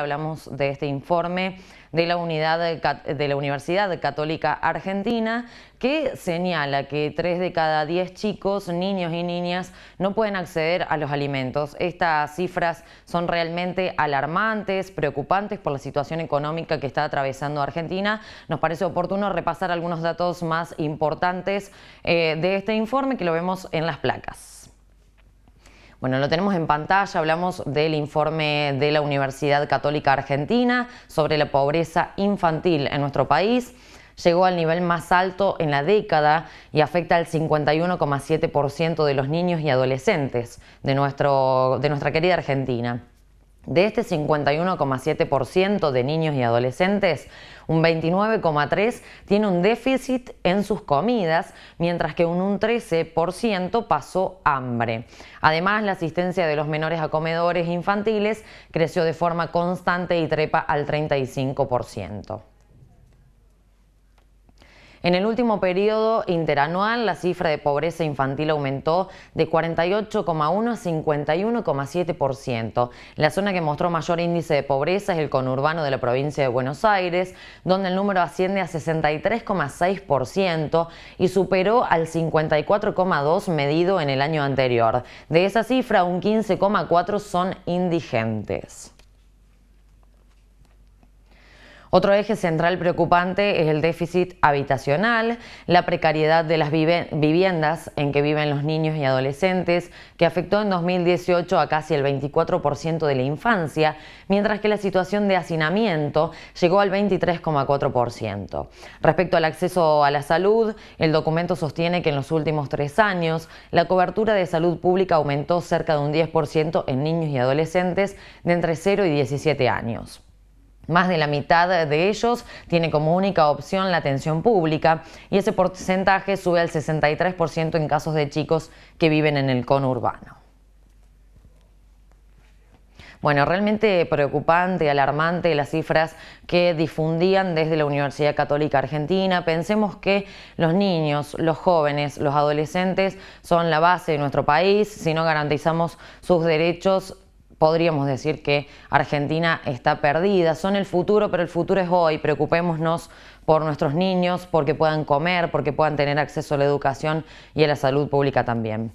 Hablamos de este informe de la, de la Universidad Católica Argentina que señala que 3 de cada 10 chicos, niños y niñas no pueden acceder a los alimentos. Estas cifras son realmente alarmantes, preocupantes por la situación económica que está atravesando Argentina. Nos parece oportuno repasar algunos datos más importantes eh, de este informe que lo vemos en las placas. Bueno, lo tenemos en pantalla, hablamos del informe de la Universidad Católica Argentina sobre la pobreza infantil en nuestro país llegó al nivel más alto en la década y afecta al 51,7% de los niños y adolescentes de, de nuestra querida Argentina. De este 51,7% de niños y adolescentes, un 29,3% tiene un déficit en sus comidas, mientras que un 13% pasó hambre. Además, la asistencia de los menores a comedores infantiles creció de forma constante y trepa al 35%. En el último periodo interanual, la cifra de pobreza infantil aumentó de 48,1 a 51,7%. La zona que mostró mayor índice de pobreza es el conurbano de la provincia de Buenos Aires, donde el número asciende a 63,6% y superó al 54,2% medido en el año anterior. De esa cifra, un 15,4% son indigentes. Otro eje central preocupante es el déficit habitacional, la precariedad de las viviendas en que viven los niños y adolescentes, que afectó en 2018 a casi el 24% de la infancia, mientras que la situación de hacinamiento llegó al 23,4%. Respecto al acceso a la salud, el documento sostiene que en los últimos tres años la cobertura de salud pública aumentó cerca de un 10% en niños y adolescentes de entre 0 y 17 años. Más de la mitad de ellos tiene como única opción la atención pública y ese porcentaje sube al 63% en casos de chicos que viven en el conurbano. Bueno, realmente preocupante, alarmante las cifras que difundían desde la Universidad Católica Argentina. Pensemos que los niños, los jóvenes, los adolescentes son la base de nuestro país. Si no garantizamos sus derechos, podríamos decir que Argentina está perdida. Son el futuro, pero el futuro es hoy. Preocupémonos por nuestros niños, porque puedan comer, porque puedan tener acceso a la educación y a la salud pública también.